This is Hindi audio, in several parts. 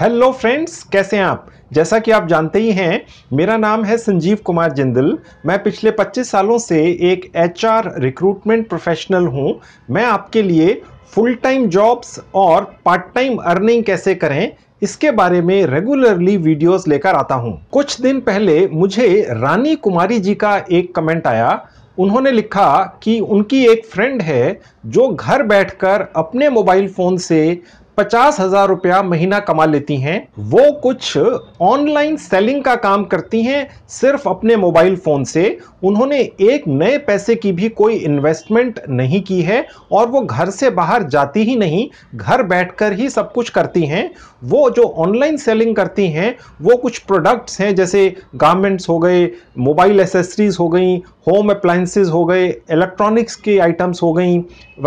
हेलो फ्रेंड्स कैसे हैं आप जैसा कि आप जानते ही हैं मेरा नाम है संजीव कुमार जिंदल मैं पिछले 25 सालों से एक एचआर रिक्रूटमेंट प्रोफेशनल हूं मैं आपके लिए फुल टाइम जॉब्स और पार्ट टाइम अर्निंग कैसे करें इसके बारे में रेगुलरली वीडियोस लेकर आता हूं। कुछ दिन पहले मुझे रानी कुमारी जी का एक कमेंट आया उन्होंने लिखा कि उनकी एक फ्रेंड है जो घर बैठकर अपने मोबाइल फ़ोन से पचास हजार रुपया महीना कमा लेती हैं वो कुछ ऑनलाइन सेलिंग का काम करती हैं सिर्फ अपने मोबाइल फ़ोन से उन्होंने एक नए पैसे की भी कोई इन्वेस्टमेंट नहीं की है और वो घर से बाहर जाती ही नहीं घर बैठकर ही सब कुछ करती हैं वो जो ऑनलाइन सेलिंग करती हैं वो कुछ प्रोडक्ट्स हैं जैसे गारमेंट्स हो गए मोबाइल एसेसरीज हो गई होम अप्लाइंसेज हो गए इलेक्ट्रॉनिक्स के आइटम्स हो गई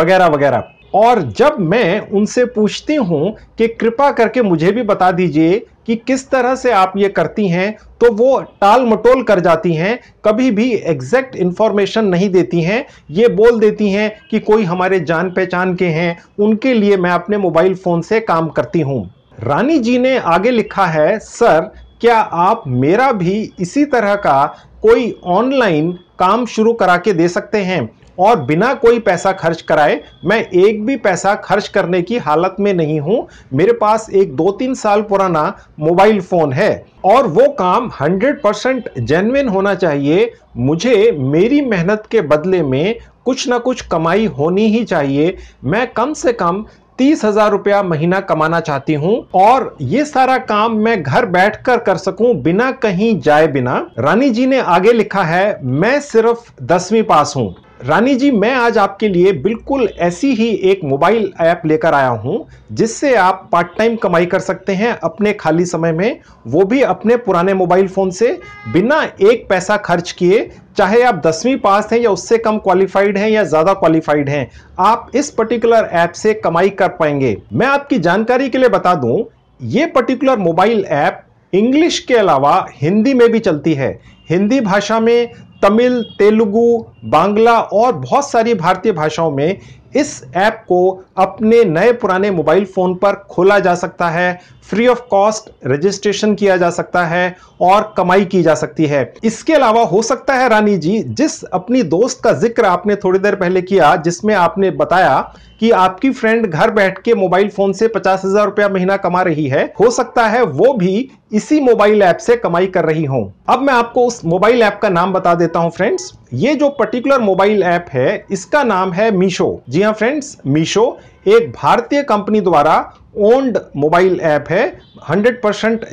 वगैरह वगैरह और जब मैं उनसे पूछती हूँ कि कृपा करके मुझे भी बता दीजिए कि किस तरह से आप ये करती हैं तो वो टाल मटोल कर जाती हैं कभी भी एग्जैक्ट इन्फॉर्मेशन नहीं देती हैं ये बोल देती हैं कि कोई हमारे जान पहचान के हैं उनके लिए मैं अपने मोबाइल फ़ोन से काम करती हूँ रानी जी ने आगे लिखा है सर क्या आप मेरा भी इसी तरह का कोई ऑनलाइन काम शुरू करा के दे सकते हैं और बिना कोई पैसा खर्च कराए मैं एक भी पैसा खर्च करने की हालत में नहीं हूँ मेरे पास एक दो तीन साल पुराना मोबाइल फ़ोन है और वो काम 100 परसेंट जेनविन होना चाहिए मुझे मेरी मेहनत के बदले में कुछ ना कुछ कमाई होनी ही चाहिए मैं कम से कम तीस हजार रुपया महीना कमाना चाहती हूं और ये सारा काम मैं घर बैठकर कर सकूं बिना कहीं जाए बिना रानी जी ने आगे लिखा है मैं सिर्फ दसवीं पास हूं रानी जी मैं आज आपके लिए बिल्कुल ऐसी ही एक मोबाइल ऐप लेकर आया हूं जिससे आप पार्ट टाइम कमाई कर सकते हैं अपने खाली समय में वो भी अपने पुराने मोबाइल फ़ोन से बिना एक पैसा खर्च किए चाहे आप दसवीं पास हैं या उससे कम क्वालिफाइड हैं या ज़्यादा क्वालिफाइड हैं आप इस पर्टिकुलर ऐप से कमाई कर पाएंगे मैं आपकी जानकारी के लिए बता दूँ ये पर्टिकुलर मोबाइल ऐप इंग्लिश के अलावा हिंदी में भी चलती है हिंदी भाषा में तमिल तेलुगु बांग्ला और बहुत सारी भारतीय भाषाओं में इस ऐप को अपने नए पुराने मोबाइल फ़ोन पर खोला जा सकता है फ्री ऑफ कॉस्ट रजिस्ट्रेशन किया जा सकता है और कमाई की जा सकती है इसके अलावा हो सकता है रानी जी जिस अपनी दोस्त का जिक्र आपने थोड़ी देर पहले किया जिसमें आपने बताया कि आपकी फ्रेंड घर बैठ के मोबाइल फ़ोन से पचास हज़ार रुपया महीना कमा रही है हो सकता है वो भी इसी मोबाइल ऐप से कमाई कर रही हो अब मैं आपको उस मोबाइल ऐप का नाम बता देता देता हूं फ्रेंड्स ये जो पर्टिकुलर मोबाइल ऐप है इसका नाम है मीशो जी हाँ फ्रेंड्स मीशो एक भारतीय कंपनी द्वारा ओन्ड मोबाइल ऐप है 100% परसेंट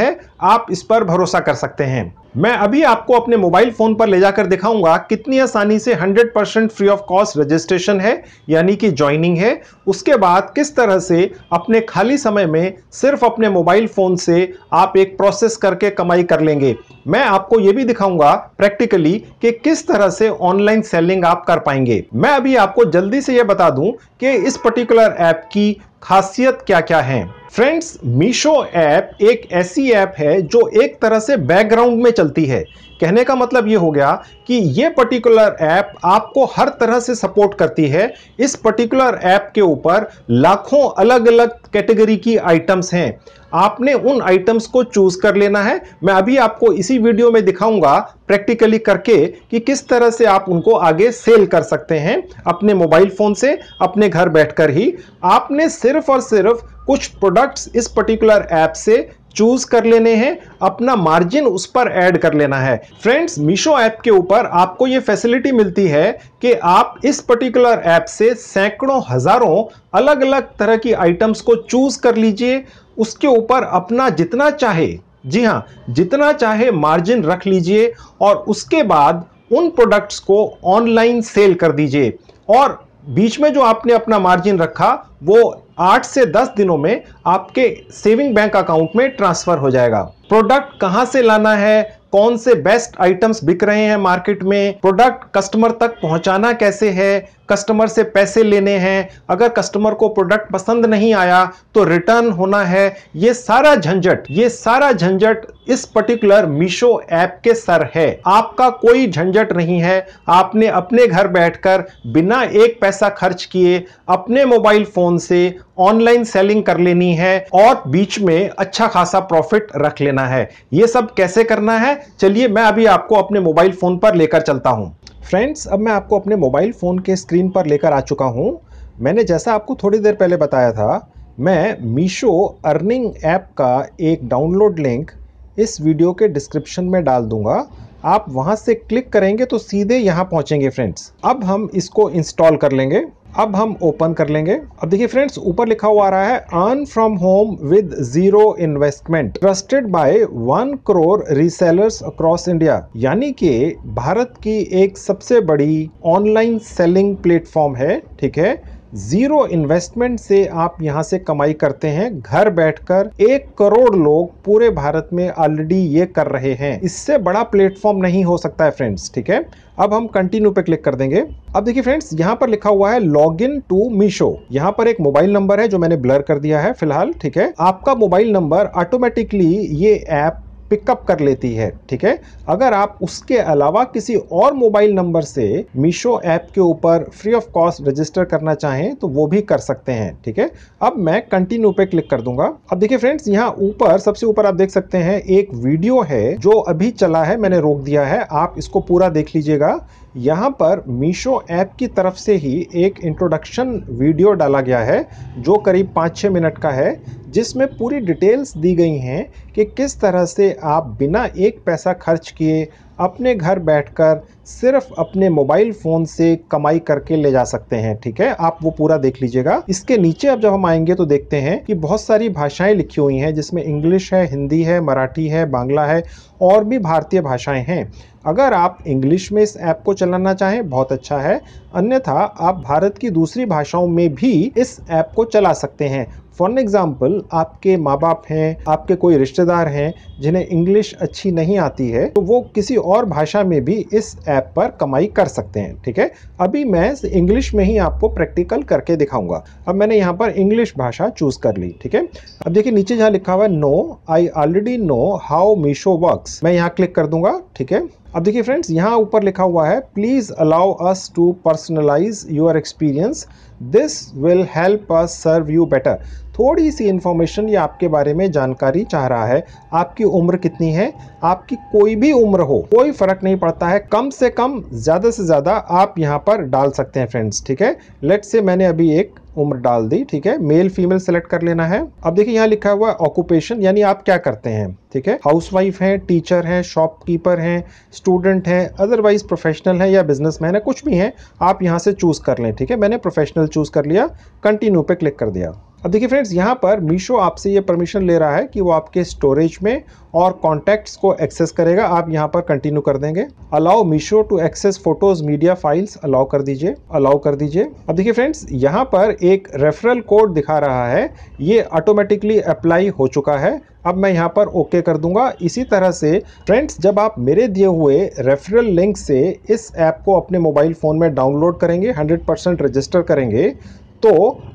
है आप इस पर भरोसा कर सकते हैं मैं अभी आपको अपने मोबाइल फ़ोन पर ले जाकर दिखाऊंगा कितनी आसानी से 100% percent free of cost registration है यानी कि ज्वाइनिंग है उसके बाद किस तरह से अपने खाली समय में सिर्फ अपने मोबाइल फ़ोन से आप एक प्रोसेस करके कमाई कर लेंगे मैं आपको ये भी दिखाऊंगा प्रैक्टिकली कि किस तरह से ऑनलाइन सेलिंग आप कर पाएंगे मैं अभी आपको जल्दी से ये बता दूं कि इस पर्टिकुलर ऐप की खासियत क्या क्या है फ्रेंड्स मीशो ऐप एक ऐसी ऐप है जो एक तरह से बैकग्राउंड में चलती है कहने का मतलब ये हो गया कि ये पर्टिकुलर ऐप आपको हर तरह से सपोर्ट करती है इस पर्टिकुलर ऐप के ऊपर लाखों अलग अलग कैटेगरी की आइटम्स हैं आपने उन आइटम्स को चूज कर लेना है मैं अभी आपको इसी वीडियो में दिखाऊंगा प्रैक्टिकली करके कि किस तरह से आप उनको आगे सेल कर सकते हैं अपने मोबाइल फ़ोन से अपने घर बैठकर ही आपने सिर्फ और सिर्फ कुछ प्रोडक्ट्स इस पर्टिकुलर ऐप से चूज कर लेने हैं अपना मार्जिन उस पर ऐड कर लेना है फ्रेंड्स मीशो ऐप के ऊपर आपको ये फैसिलिटी मिलती है कि आप इस पर्टिकुलर ऐप से सैकड़ों हजारों अलग अलग तरह की आइटम्स को चूज कर लीजिए उसके ऊपर अपना जितना चाहे जी हाँ जितना चाहे मार्जिन रख लीजिए और उसके बाद उन प्रोडक्ट्स को ऑनलाइन सेल कर दीजिए और बीच में जो आपने अपना मार्जिन रखा वो आठ से दस दिनों में आपके सेविंग बैंक अकाउंट में ट्रांसफ़र हो जाएगा प्रोडक्ट कहाँ से लाना है कौन से बेस्ट आइटम्स बिक रहे हैं मार्केट में प्रोडक्ट कस्टमर तक पहुंचाना कैसे है कस्टमर से पैसे लेने हैं अगर कस्टमर को प्रोडक्ट पसंद नहीं आया तो रिटर्न होना है ये सारा झंझट ये सारा झंझट इस पर्टिकुलर मीशो ऐप के सर है आपका कोई झंझट नहीं है आपने अपने घर बैठकर बिना एक पैसा खर्च किए अपने मोबाइल फोन से ऑनलाइन सेलिंग कर लेनी है और बीच में अच्छा खासा प्रॉफिट रख लेना लेना है ये सब कैसे करना है चलिए मैं अभी आपको अपने मोबाइल फ़ोन पर लेकर चलता हूँ फ्रेंड्स अब मैं आपको अपने मोबाइल फ़ोन के स्क्रीन पर लेकर आ चुका हूँ मैंने जैसा आपको थोड़ी देर पहले बताया था मैं मीशो अर्निंग ऐप का एक डाउनलोड लिंक इस वीडियो के डिस्क्रिप्शन में डाल दूंगा आप वहां से क्लिक करेंगे तो सीधे यहां पहुंचेंगे फ्रेंड्स अब हम इसको इंस्टॉल कर लेंगे अब हम ओपन कर लेंगे अब देखिए फ्रेंड्स ऊपर लिखा हुआ आ रहा है earn from home with zero investment trusted by one crore resellers across India यानी कि भारत की एक सबसे बड़ी ऑनलाइन सेलिंग प्लेटफॉर्म है ठीक है जीरो इन्वेस्टमेंट से आप यहाँ से कमाई करते हैं घर बैठकर एक करोड़ लोग पूरे भारत में ऑलरेडी ये कर रहे हैं इससे बड़ा प्लेटफॉर्म नहीं हो सकता है फ्रेंड्स ठीक है अब हम कंटिन्यू पे क्लिक कर देंगे अब देखिए फ्रेंड्स यहाँ पर लिखा हुआ है लॉग इन टू मीशो यहाँ पर एक मोबाइल नंबर है जो मैंने ब्लर कर दिया है फिलहाल ठीक है आपका मोबाइल नंबर ऑटोमेटिकली ये ऐप पिकअप कर लेती है ठीक है अगर आप उसके अलावा किसी और मोबाइल नंबर से मीशो ऐप के ऊपर फ्री ऑफ कॉस्ट रजिस्टर करना चाहें तो वो भी कर सकते हैं ठीक है अब मैं कंटिन्यू पे क्लिक कर दूंगा अब देखिए फ्रेंड्स यहाँ ऊपर सबसे ऊपर आप देख सकते हैं एक वीडियो है जो अभी चला है मैंने रोक दिया है आप इसको पूरा देख लीजिएगा यहाँ पर मीशो ऐप की तरफ से ही एक इंट्रोडक्शन वीडियो डाला गया है जो करीब पाँच छः मिनट का है जिसमें पूरी डिटेल्स दी गई हैं कि किस तरह से आप बिना एक पैसा खर्च किए अपने घर बैठकर सिर्फ अपने मोबाइल फ़ोन से कमाई करके ले जा सकते हैं ठीक है आप वो पूरा देख लीजिएगा इसके नीचे अब जब हम आएंगे तो देखते हैं कि बहुत सारी भाषाएं लिखी हुई हैं जिसमें इंग्लिश है हिंदी है मराठी है बांग्ला है और भी भारतीय भाषाएं हैं अगर आप इंग्लिश में इस ऐप को चलाना चाहें बहुत अच्छा है अन्यथा आप भारत की दूसरी भाषाओं में भी इस ऐप को चला सकते हैं फॉर एग्ज़ाम्पल आपके माँ बाप हैं आपके कोई रिश्तेदार हैं जिन्हें इंग्लिश अच्छी नहीं आती है तो वो किसी और भाषा में भी इस ऐप पर कमाई कर सकते हैं ठीक है अभी मैं इंग्लिश में ही आपको प्रैक्टिकल करके दिखाऊंगा अब मैंने यहाँ पर इंग्लिश भाषा चूज़ कर ली ठीक है अब देखिए नीचे जहाँ लिखा हुआ है no I already know how Meesho work मैं यहाँ क्लिक कर दूंगा ठीक है अब देखिए फ्रेंड्स यहाँ ऊपर लिखा हुआ है please allow us to personalise your experience this will help us serve you better थोड़ी सी इन्फॉर्मेशन या आपके बारे में जानकारी चाह रहा है आपकी उम्र कितनी है आपकी कोई भी उम्र हो कोई फर्क नहीं पड़ता है कम से कम ज़्यादा से ज़्यादा आप यहाँ पर डाल सकते हैं फ्रेंड्स ठीक है लेट से मैंने अभी एक उम्र डाल दी ठीक है मेल फीमेल सेलेक्ट कर लेना है अब देखिए यहाँ लिखा हुआ ऑक्यूपेशन यानी आप क्या करते हैं ठीक है हाउसवाइफ हैं टीचर हैं शॉपकीपर हैं स्टूडेंट हैं अदरवाइज प्रोफेशनल हैं या बिजनेसमैन है कुछ भी हैं आप यहाँ से चूज़ कर लें ठीक है मैंने प्रोफेशनल चूज़ कर लिया कंटिन्यू पे क्लिक कर दिया अब देखिए फ्रेंड्स यहाँ पर मीशो आपसे ये परमिशन ले रहा है कि वो आपके स्टोरेज में और कॉन्टैक्ट्स को एक्सेस करेगा आप यहाँ पर कंटिन्यू कर देंगे allow Meesho to access photos media files allow कर दीजिए अलाउ कर दीजिए अब देखिए फ्रेंड्स यहाँ पर एक रेफरल कोड दिखा रहा है ये ऑटोमेटिकली अप्लाई हो चुका है अब मैं यहाँ पर ओके कर दूंगा इसी तरह से फ्रेंड्स जब आप मेरे दिए हुए रेफरल लिंक से इस ऐप को अपने मोबाइल फ़ोन में डाउनलोड करेंगे 100% रजिस्टर करेंगे तो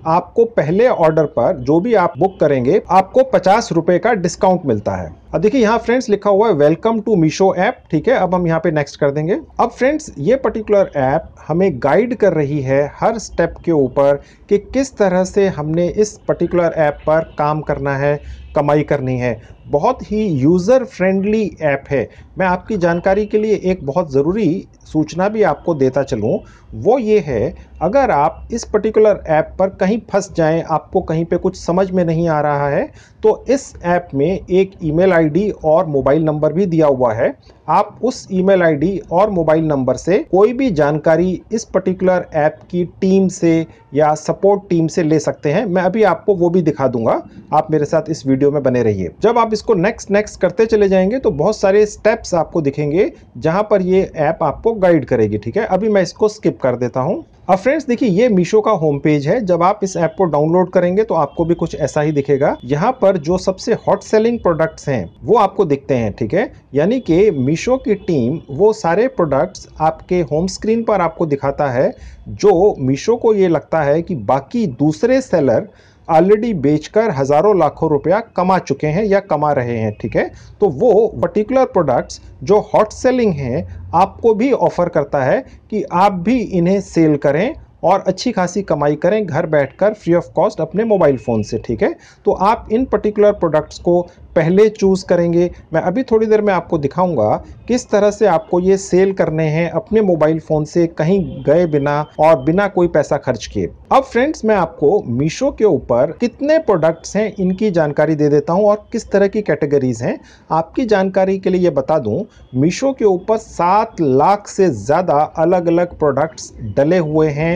आपको पहले ऑर्डर पर जो भी आप बुक करेंगे आपको पचास रुपए का डिस्काउंट मिलता है अब देखिए यहाँ फ्रेंड्स लिखा हुआ है वेलकम टू मीशो ऐप ठीक है अब हम यहाँ पे नेक्स्ट कर देंगे अब फ्रेंड्स ये पर्टिकुलर ऐप हमें गाइड कर रही है हर स्टेप के ऊपर कि किस तरह से हमने इस पर्टिकुलर ऐप पर काम करना है कमाई करनी है बहुत ही यूज़र फ्रेंडली ऐप है मैं आपकी जानकारी के लिए एक बहुत ज़रूरी सूचना भी आपको देता चलूँ वो ये है अगर आप इस पर्टिकुलर ऐप पर कहीं फंस जाएं आपको कहीं पे कुछ समझ में नहीं आ रहा है तो इस ऐप में एक ईमेल आईडी और मोबाइल नंबर भी दिया हुआ है आप उस ईमेल आईडी और मोबाइल नंबर से कोई भी जानकारी इस पर्टिकुलर ऐप की टीम से या सपोर्ट टीम से ले सकते हैं मैं अभी आपको वो भी दिखा दूंगा आप मेरे साथ इस वीडियो में बने रहिए जब आप इसको नेक्स्ट नेक्स्ट करते चले जाएंगे तो बहुत सारे स्टेप्स आपको दिखेंगे जहाँ पर ये ऐप आपको गाइड करेगी ठीक है अभी मैं इसको स्किप कर देता हूँ अब फ्रेंड्स देखिए ये मीशो का होम पेज है जब आप इस ऐप को डाउनलोड करेंगे तो आपको भी कुछ ऐसा ही दिखेगा यहाँ पर जो सबसे हॉट सेलिंग प्रोडक्ट्स हैं वो आपको दिखते हैं ठीक है यानी कि मीशो की टीम वो सारे प्रोडक्ट्स आपके होम स्क्रीन पर आपको दिखाता है जो मीशो को ये लगता है कि बाकी दूसरे सेलर ऑलरेडी बेचकर हज़ारों लाखों रुपया कमा चुके हैं या कमा रहे हैं ठीक है तो वो पर्टिकुलर प्रोडक्ट्स जो हॉट सेलिंग हैं आपको भी ऑफ़र करता है कि आप भी इन्हें सेल करें और अच्छी खासी कमाई करें घर बैठकर फ्री ऑफ कॉस्ट अपने मोबाइल फ़ोन से ठीक है तो आप इन पर्टिकुलर प्रोडक्ट्स को पहले चूज़ करेंगे मैं अभी थोड़ी देर में आपको दिखाऊंगा किस तरह से आपको ये सेल करने हैं अपने मोबाइल फ़ोन से कहीं गए बिना और बिना कोई पैसा खर्च किए अब फ्रेंड्स मैं आपको मीशो के ऊपर कितने प्रोडक्ट्स हैं इनकी जानकारी दे देता हूँ और किस तरह की कैटेगरीज हैं आपकी जानकारी के लिए ये बता दूँ मीशो के ऊपर सात लाख से ज़्यादा अलग अलग प्रोडक्ट्स डले हुए हैं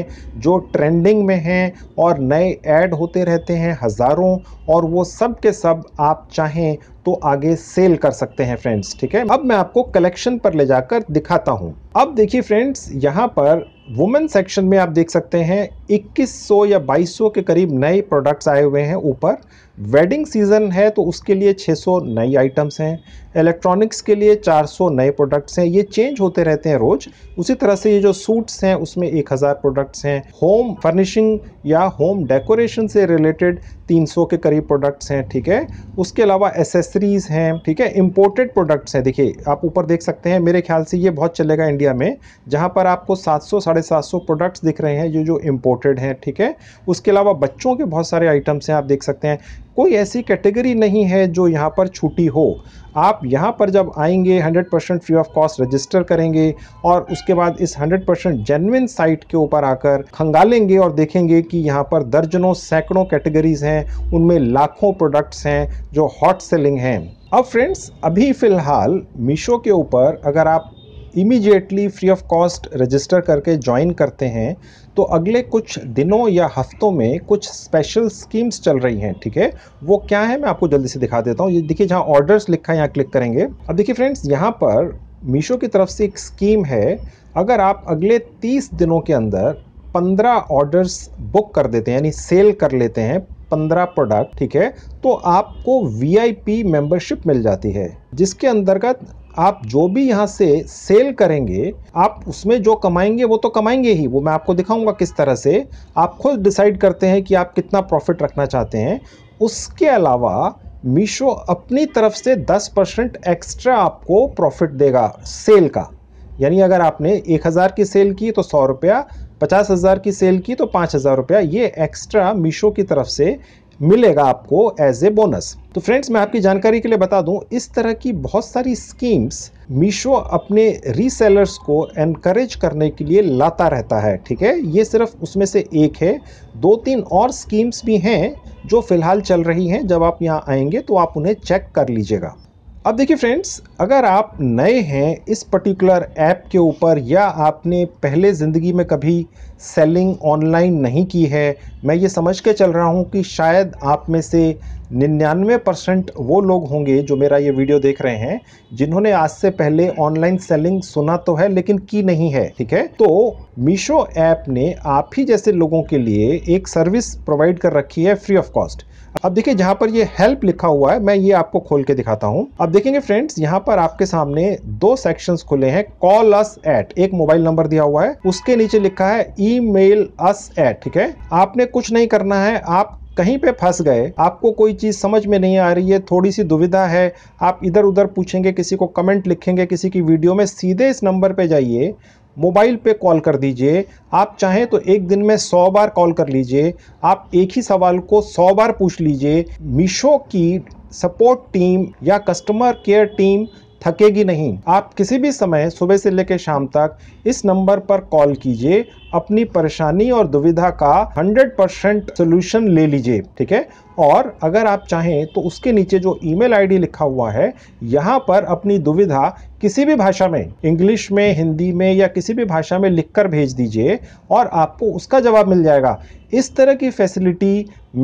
जो ट्रेंडिंग में हैं और नए ऐड होते रहते हैं हज़ारों और वो सब के सब आप चाहें हैं तो आगे सेल कर सकते हैं फ्रेंड्स ठीक है अब मैं आपको कलेक्शन पर ले जाकर दिखाता हूँ अब देखिए फ्रेंड्स यहाँ पर वुमेन सेक्शन में आप देख सकते हैं 2100 या 2200 के करीब नए प्रोडक्ट्स आए हुए हैं ऊपर वेडिंग सीज़न है तो उसके लिए 600 नई आइटम्स हैं इलेक्ट्रॉनिक्स के लिए 400 नए प्रोडक्ट्स हैं ये चेंज होते रहते हैं रोज़ उसी तरह से ये जो सूट्स हैं उसमें 1000 प्रोडक्ट्स हैं होम फर्निशिंग या होम डेकोरेशन से रिलेटेड 300 के करीब प्रोडक्ट्स हैं ठीक है उसके अलावा एसेसरीज़ हैं ठीक है इम्पोर्टेड प्रोडक्ट्स हैं देखिए आप ऊपर देख सकते हैं मेरे ख्याल से ये बहुत चलेगा इंडिया में जहाँ पर आपको सात सौ साढ़े सात सौ प्रोडक्ट्स दिख रहे हैं जो जो इम्पोर्टेड हैं ठीक है उसके अलावा बच्चों के बहुत सारे आइटम्स हैं आप देख सकते हैं कोई ऐसी कैटेगरी नहीं है जो यहाँ पर छूटी हो आप यहाँ पर जब आएंगे 100 percent free of cost register करेंगे और उसके बाद इस 100 परसेंट जेनविन साइट के ऊपर आकर खंगालेंगे और देखेंगे कि यहाँ पर दर्जनों सैकड़ों कैटेगरीज हैं उनमें लाखों प्रोडक्ट्स हैं जो हॉट सेलिंग हैं अब फ्रेंड्स अभी फ़िलहाल मीशो के ऊपर अगर आप immediately free of cost register करके ज्वाइन करते हैं तो अगले कुछ दिनों या हफ्तों में कुछ स्पेशल स्कीम्स चल रही हैं ठीक है वो क्या है मैं आपको जल्दी से दिखा देता हूँ ये देखिए जहाँ ऑर्डर्स लिखा है यहाँ क्लिक करेंगे अब देखिए फ्रेंड्स यहाँ पर मीशो की तरफ से एक स्कीम है अगर आप अगले तीस दिनों के अंदर पंद्रह ऑर्डर्स बुक कर देते हैं यानी सेल कर लेते हैं पंद्रह प्रोडक्ट ठीक है तो आपको वी मेंबरशिप मिल जाती है जिसके अंतर्गत आप जो भी यहाँ से सेल करेंगे आप उसमें जो कमाएंगे वो तो कमाएंगे ही वो मैं आपको दिखाऊंगा किस तरह से आप खुद डिसाइड करते हैं कि आप कितना प्रॉफिट रखना चाहते हैं उसके अलावा मीशो अपनी तरफ से 10 परसेंट एक्स्ट्रा आपको प्रॉफिट देगा सेल का यानी अगर आपने एक हज़ार की सेल की तो सौ रुपया पचास हज़ार की सेल की तो पाँच हज़ार रुपया ये एक्स्ट्रा मीशो की तरफ से मिलेगा आपको एज ए बोनस तो फ्रेंड्स मैं आपकी जानकारी के लिए बता दूं इस तरह की बहुत सारी स्कीम्स मीशो अपने रीसेलर्स को एनकरेज करने के लिए लाता रहता है ठीक है ये सिर्फ उसमें से एक है दो तीन और स्कीम्स भी हैं जो फिलहाल चल रही हैं जब आप यहाँ आएंगे तो आप उन्हें चेक कर लीजिएगा अब देखिए फ्रेंड्स अगर आप नए हैं इस पर्टिकुलर ऐप के ऊपर या आपने पहले ज़िंदगी में कभी सेलिंग ऑनलाइन नहीं की है मैं ये समझ के चल रहा हूँ कि शायद आप में से निन्यानवे परसेंट वो लोग होंगे जो मेरा ये वीडियो देख रहे हैं जिन्होंने आज से पहले ऑनलाइन सेलिंग सुना तो है लेकिन की नहीं है ठीक है तो मीशो ऐप ने आप ही जैसे लोगों के लिए एक सर्विस प्रोवाइड कर रखी है फ्री ऑफ कॉस्ट अब देखिए जहाँ पर ये हेल्प लिखा हुआ है मैं ये आपको खोल के दिखाता हूँ अब देखेंगे फ्रेंड्स यहाँ पर आपके सामने दो सेक्शंस खुले हैं कॉल अस एट एक मोबाइल नंबर दिया हुआ है उसके नीचे लिखा है ई ई मेल अस एट ठीक है आपने कुछ नहीं करना है आप कहीं पे फंस गए आपको कोई चीज़ समझ में नहीं आ रही है थोड़ी सी दुविधा है आप इधर उधर पूछेंगे किसी को कमेंट लिखेंगे किसी की वीडियो में सीधे इस नंबर पे जाइए मोबाइल पे कॉल कर दीजिए आप चाहें तो एक दिन में सौ बार कॉल कर लीजिए आप एक ही सवाल को सौ बार पूछ लीजिए मीशो की सपोर्ट टीम या कस्टमर केयर टीम थकेगी नहीं आप किसी भी समय सुबह से लेकर शाम तक इस नंबर पर कॉल कीजिए अपनी परेशानी और दुविधा का 100 परसेंट सोल्यूशन ले लीजिए ठीक है और अगर आप चाहें तो उसके नीचे जो ईमेल आईडी लिखा हुआ है यहाँ पर अपनी दुविधा किसी भी भाषा में इंग्लिश में हिंदी में या किसी भी भाषा में लिखकर भेज दीजिए और आपको उसका जवाब मिल जाएगा इस तरह की फैसिलिटी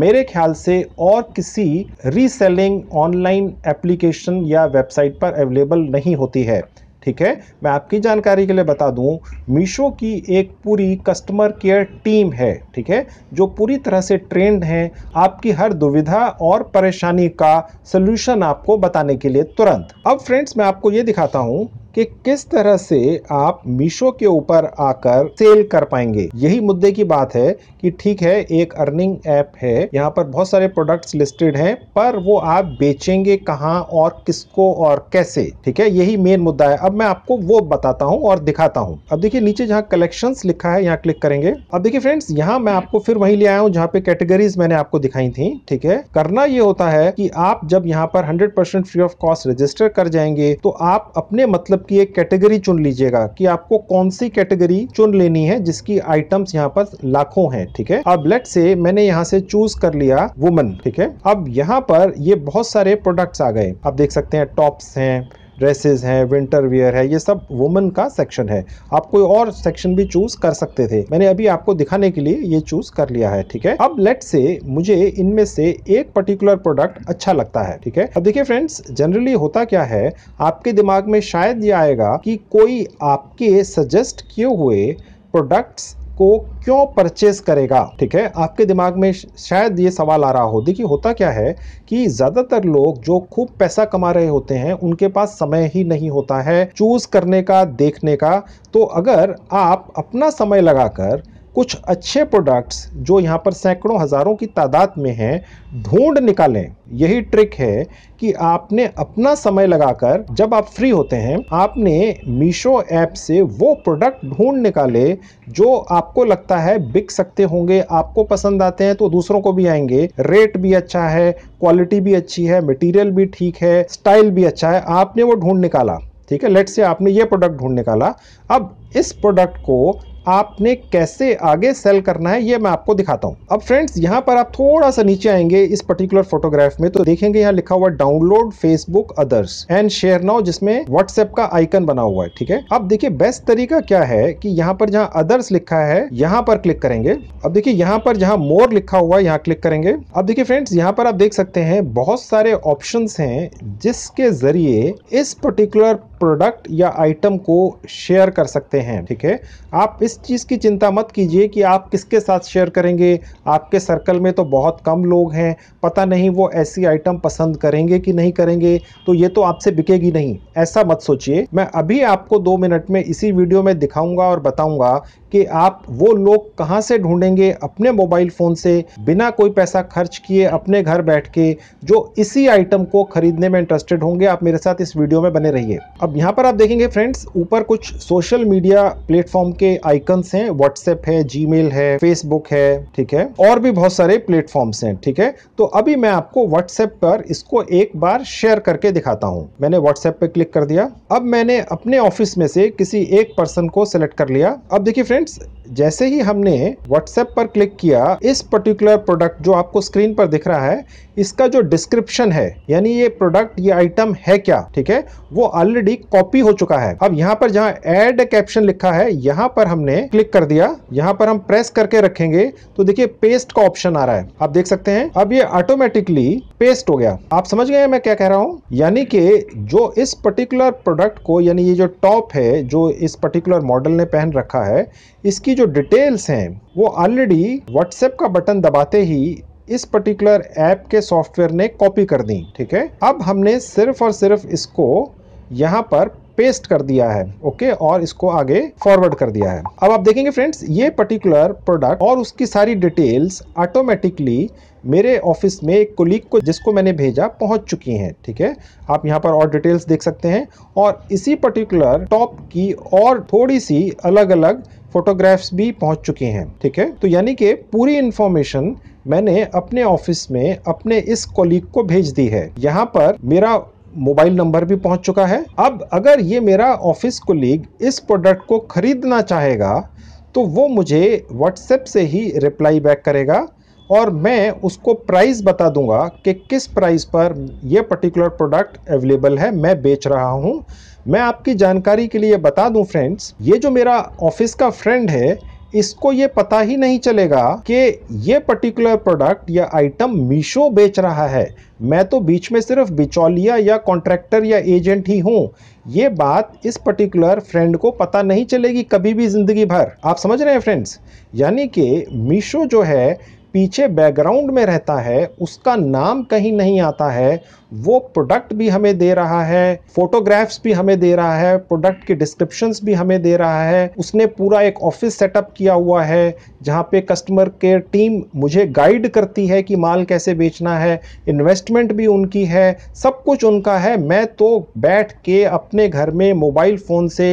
मेरे ख्याल से और किसी रीसेलिंग ऑनलाइन एप्लीकेशन या वेबसाइट पर अवेलेबल नहीं होती है ठीक है मैं आपकी जानकारी के लिए बता दूं मीशो की एक पूरी कस्टमर केयर टीम है ठीक है जो पूरी तरह से ट्रेंड है आपकी हर दुविधा और परेशानी का सोल्यूशन आपको बताने के लिए तुरंत अब फ्रेंड्स मैं आपको ये दिखाता हूँ कि किस तरह से आप मीशो के ऊपर आकर सेल कर पाएंगे यही मुद्दे की बात है कि ठीक है एक अर्निंग ऐप है यहाँ पर बहुत सारे प्रोडक्ट्स लिस्टेड हैं पर वो आप बेचेंगे कहाँ और किसको और कैसे ठीक है यही मेन मुद्दा है अब मैं आपको वो बताता हूँ और दिखाता हूँ अब देखिए नीचे जहाँ कलेक्शन लिखा है यहाँ क्लिक करेंगे अब देखिए फ्रेंड्स यहाँ मैं आपको फिर वही ले आया हूँ जहाँ पे कैटेगरीज मैंने आपको दिखाई थी ठीक है करना ये होता है कि आप जब यहाँ पर hundred free of cost register कर जाएंगे तो आप अपने मतलब मतलब कि एक कैटेगरी चुन लीजिएगा कि आपको कौन सी कैटेगरी चुन लेनी है जिसकी आइटम्स यहाँ पर लाखों हैं ठीक है अब लेट से मैंने यहाँ से चूज कर लिया वुमन ठीक है अब यहाँ पर ये बहुत सारे प्रोडक्ट्स आ गए आप देख सकते हैं टॉप्स हैं ड्रेसेस हैं विंटर वियर है ये सब वुमेन का सेक्शन है आप कोई और सेक्शन भी चूज कर सकते थे मैंने अभी आपको दिखाने के लिए ये चूज कर लिया है ठीक है अब लेट से मुझे इनमें से एक पर्टिकुलर प्रोडक्ट अच्छा लगता है ठीक है अब देखिए फ्रेंड्स जनरली होता क्या है आपके दिमाग में शायद ये आएगा कि कोई आपके सजेस्ट किए हुए प्रोडक्ट्स को क्यों परचेस करेगा ठीक है आपके दिमाग में शायद ये सवाल आ रहा हो देखिए होता क्या है कि ज्यादातर लोग जो खूब पैसा कमा रहे होते हैं उनके पास समय ही नहीं होता है चूज करने का देखने का तो अगर आप अपना समय लगाकर कुछ अच्छे प्रोडक्ट्स जो यहाँ पर सैकड़ों हज़ारों की तादाद में हैं ढूंढ निकालें यही ट्रिक है कि आपने अपना समय लगाकर जब आप फ्री होते हैं आपने मीशो ऐप से वो प्रोडक्ट ढूंढ निकाले जो आपको लगता है बिक सकते होंगे आपको पसंद आते हैं तो दूसरों को भी आएंगे रेट भी अच्छा है क्वालिटी भी अच्छी है मटीरियल भी ठीक है स्टाइल भी अच्छा है आपने वो ढूंढ निकाला ठीक है लेट से आपने ये प्रोडक्ट ढूंढ निकाला अब इस प्रोडक्ट को आपने कैसे आगे सेल करना है ये मैं आपको दिखाता हूँ अब फ्रेंड्स यहाँ पर आप थोड़ा सा नीचे आएंगे इस पर्टिकुलर फोटोग्राफ में तो देखेंगे यहाँ लिखा हुआ download Facebook others and share now जिसमें व्हाट्सएप का आइकन बना हुआ है ठीक है अब देखिए बेस्ट तरीका क्या है कि यहाँ पर जहाँ अदर्स लिखा है यहाँ पर क्लिक करेंगे अब देखिए यहाँ पर जहाँ मोर लिखा हुआ है यहाँ क्लिक करेंगे अब देखिए फ्रेंड्स यहाँ पर आप देख सकते हैं बहुत सारे ऑप्शन है जिसके जरिए इस पर्टिकुलर प्रोडक्ट या आइटम को शेयर कर सकते हैं ठीक है आप इस इस चीज़ की चिंता मत कीजिए कि आप किसके साथ शेयर करेंगे आपके सर्कल में तो बहुत कम लोग हैं पता नहीं वो ऐसी आइटम पसंद करेंगे कि नहीं करेंगे तो ये तो आपसे बिकेगी नहीं ऐसा मत सोचिए मैं अभी आपको दो मिनट में इसी वीडियो में दिखाऊंगा और बताऊंगा कि आप वो लोग कहाँ से ढूंढेंगे अपने मोबाइल फ़ोन से बिना कोई पैसा खर्च किए अपने घर बैठ के जो इसी आइटम को खरीदने में इंटरेस्टेड होंगे आप मेरे साथ इस वीडियो में बने रहिए अब यहाँ पर आप देखेंगे फ्रेंड्स ऊपर कुछ सोशल मीडिया प्लेटफॉर्म के आई आइकन्स हैं व्हाट्सएप है जीमेल है फेसबुक है ठीक है और भी बहुत सारे प्लेटफॉर्म्स हैं ठीक है तो अभी मैं आपको व्हाट्सएप पर इसको एक बार शेयर करके दिखाता हूँ मैंने व्हाट्सएप पे क्लिक कर दिया अब मैंने अपने ऑफिस में से किसी एक पर्सन को सिलेक्ट कर लिया अब देखिए फ्रेंड्स जैसे ही हमने व्हाट्सएप पर क्लिक किया इस पर्टिकुलर प्रोडक्ट जो आपको स्क्रीन पर दिख रहा है इसका जो डिस्क्रिप्शन है यानी ये प्रोडक्ट ये आइटम है क्या ठीक है वो ऑलरेडी कॉपी हो चुका है अब यहाँ पर जहाँ एड कैप्शन लिखा है यहाँ पर हमने क्लिक कर दिया यहाँ पर हम प्रेस करके रखेंगे तो देखिए पेस्ट का ऑप्शन आ रहा है आप देख सकते हैं अब ये ऑटोमेटिकली पेस्ट हो गया आप समझ गए मैं क्या कह रहा हूँ यानी कि जो इस पर्टिकुलर प्रोडक्ट को यानी ये जो टॉप है जो इस पर्टिकुलर मॉडल ने पहन रखा है इसकी जो डिटेल्स हैं वो ऑलरेडी व्हाट्सएप का बटन दबाते ही इस पर्टिकुलर ऐप के सॉफ्टवेयर ने कॉपी कर दी ठीक है अब हमने सिर्फ और सिर्फ इसको यहाँ पर पेस्ट कर दिया है ओके और इसको आगे फॉरवर्ड कर दिया है अब आप देखेंगे फ्रेंड्स ये पर्टिकुलर प्रोडक्ट और उसकी सारी डिटेल्स ऑटोमेटिकली मेरे ऑफिस में एक कोलीग को जिसको मैंने भेजा पहुंच चुकी हैं ठीक है थीके? आप यहां पर और डिटेल्स देख सकते हैं और इसी पर्टिकुलर टॉप की और थोड़ी सी अलग अलग फोटोग्राफ्स भी पहुंच चुके हैं ठीक है थीके? तो यानी कि पूरी इन्फॉर्मेशन मैंने अपने ऑफिस में अपने इस कोलीग को भेज दी है यहाँ पर मेरा मोबाइल नंबर भी पहुंच चुका है अब अगर ये मेरा ऑफिस कोलीग इस प्रोडक्ट को ख़रीदना चाहेगा तो वो मुझे व्हाट्सएप से ही रिप्लाई बैक करेगा और मैं उसको प्राइस बता दूंगा कि किस प्राइस पर यह पर्टिकुलर प्रोडक्ट अवेलेबल है मैं बेच रहा हूं मैं आपकी जानकारी के लिए बता दूं फ्रेंड्स ये जो मेरा ऑफिस का फ्रेंड है इसको ये पता ही नहीं चलेगा कि ये पर्टिकुलर प्रोडक्ट या आइटम मीशो बेच रहा है मैं तो बीच में सिर्फ बिचौलिया या कॉन्ट्रैक्टर या एजेंट ही हूँ ये बात इस पर्टिकुलर फ्रेंड को पता नहीं चलेगी कभी भी ज़िंदगी भर आप समझ रहे हैं फ्रेंड्स यानी कि मीशो जो है पीछे बैकग्राउंड में रहता है उसका नाम कहीं नहीं आता है वो प्रोडक्ट भी हमें दे रहा है फोटोग्राफ्स भी हमें दे रहा है प्रोडक्ट की डिस्क्रिप्शंस भी हमें दे रहा है उसने पूरा एक ऑफिस सेटअप किया हुआ है जहाँ पे कस्टमर केयर टीम मुझे गाइड करती है कि माल कैसे बेचना है इन्वेस्टमेंट भी उनकी है सब कुछ उनका है मैं तो बैठ के अपने घर में मोबाइल फ़ोन से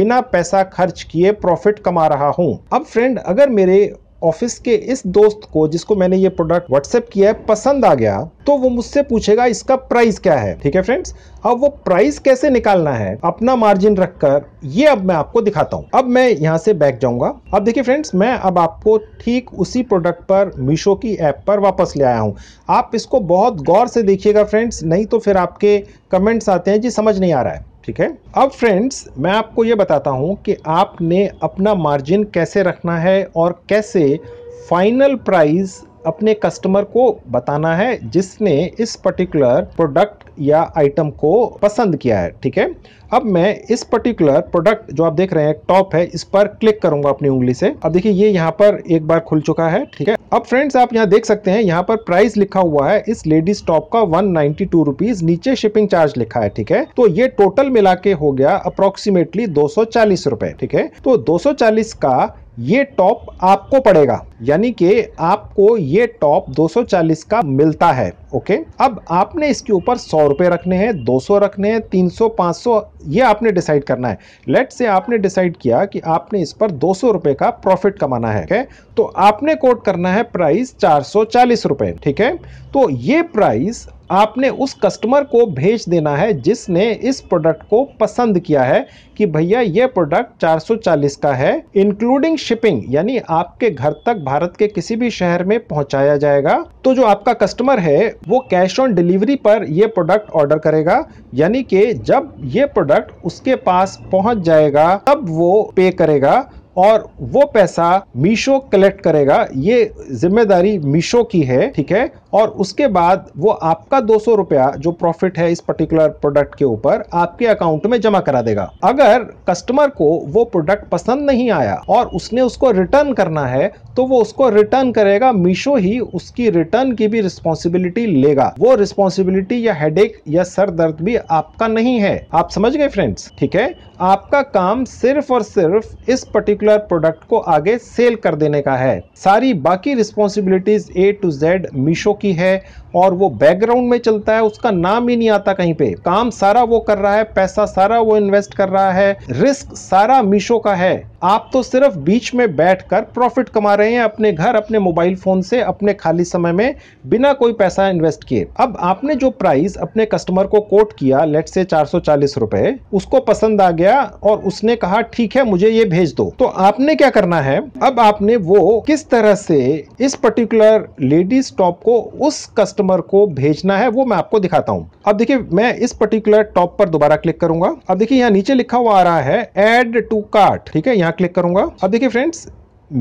बिना पैसा खर्च किए प्रॉफिट कमा रहा हूँ अब फ्रेंड अगर मेरे ऑफिस के इस दोस्त को जिसको मैंने ये प्रोडक्ट व्हाट्सएप किया है पसंद आ गया तो वो मुझसे पूछेगा इसका प्राइस क्या है ठीक है फ्रेंड्स अब वो प्राइस कैसे निकालना है अपना मार्जिन रखकर ये अब मैं आपको दिखाता हूँ अब मैं यहाँ से बैक जाऊंगा अब देखिए फ्रेंड्स मैं अब आपको ठीक उसी प्रोडक्ट पर मीशो की ऐप पर वापस ले आया हूँ आप इसको बहुत गौर से देखिएगा फ्रेंड्स नहीं तो फिर आपके कमेंट्स आते हैं जी समझ नहीं आ रहा है ठीक है अब फ्रेंड्स मैं आपको ये बताता हूँ कि आपने अपना मार्जिन कैसे रखना है और कैसे फाइनल प्राइस अपने कस्टमर को बताना है जिसने इस पर्टिकुलर प्रोडक्ट या आइटम को पसंद किया है ठीक है अब मैं इस पर्टिकुलर प्रोडक्ट जो आप देख रहे हैं टॉप है इस पर क्लिक करूंगा अपनी उंगली से अब देखिए ये यहाँ पर एक बार खुल चुका है ठीक है अब फ्रेंड्स आप यहाँ देख सकते हैं यहाँ पर प्राइस लिखा हुआ है इस लेडीज टॉप का वन नाइनटी टू रुपीज नीचे शिपिंग चार्ज लिखा है ठीक है तो ये टोटल मिला के हो गया अप्रोक्सीमेटली दो ठीक है तो दो का ये टॉप आपको पड़ेगा यानी कि आपको ये टॉप 240 का मिलता है ओके अब आपने इसके ऊपर सौ रुपये रखने हैं 200 रखने हैं 300 500 ये आपने डिसाइड करना है लेट से आपने डिसाइड किया कि आपने इस पर दो सौ रुपए का प्रॉफिट कमाना है okay? तो आपने कोट करना है प्राइस चार सौ चालीस रुपए ठीक है तो ये प्राइस आपने उस कस्टमर को भेज देना है जिसने इस प्रोडक्ट को पसंद किया है कि भैया ये प्रोडक्ट 440 का है इंक्लूडिंग शिपिंग यानी आपके घर तक भारत के किसी भी शहर में पहुंचाया जाएगा तो जो आपका कस्टमर है वो कैश ऑन डिलीवरी पर यह प्रोडक्ट ऑर्डर करेगा यानी कि जब ये प्रोडक्ट उसके पास पहुंच जाएगा तब वो पे करेगा और वो पैसा मीशो कलेक्ट करेगा ये जिम्मेदारी मीशो की है ठीक है और उसके बाद वो आपका दो सौ रुपया जो प्रॉफिट है इस पर्टिकुलर प्रोडक्ट के ऊपर आपके अकाउंट में जमा करा देगा अगर कस्टमर को वो प्रोडक्ट पसंद नहीं आया और उसने उसको रिटर्न करना है तो वो उसको रिटर्न करेगा मीशो ही उसकी रिटर्न की भी रिस्पॉन्सिबिलिटी लेगा वो रिस्पॉन्सिबिलिटी या हेडेक या सर दर्द भी आपका नहीं है आप समझ गए फ्रेंड्स ठीक है आपका काम सिर्फ और सिर्फ इस पर्टिकुलर प्रोडक्ट को आगे सेल कर देने का है सारी बाकी responsibilities A to Z Meesho की है और वो बैकग्राउंड में चलता है उसका नाम ही नहीं आता कहीं पे काम सारा वो कर रहा है पैसा सारा वो इन्वेस्ट कर रहा है रिस्क सारा मीशो का है आप तो सिर्फ बीच में बैठकर प्रॉफिट कमा रहे हैं अपने घर अपने मोबाइल फोन से अपने खाली समय में बिना कोई पैसा इन्वेस्ट किए अब आपने जो प्राइस अपने कस्टमर को कोट किया लेट से चार सौ उसको पसंद आ गया और उसने कहा ठीक है मुझे ये भेज दो तो आपने क्या करना है अब आपने वो किस तरह से इस पर्टिकुलर लेडीज टॉप को उस कस्टमर कस्टमर को भेजना है वो मैं आपको दिखाता हूँ अब देखिए मैं इस पर्टिकुलर टॉप पर दोबारा क्लिक करूंगा अब देखिए यहाँ नीचे लिखा हुआ आ रहा है एड टू कार्ट ठीक है यहाँ क्लिक करूंगा अब देखिए फ्रेंड्स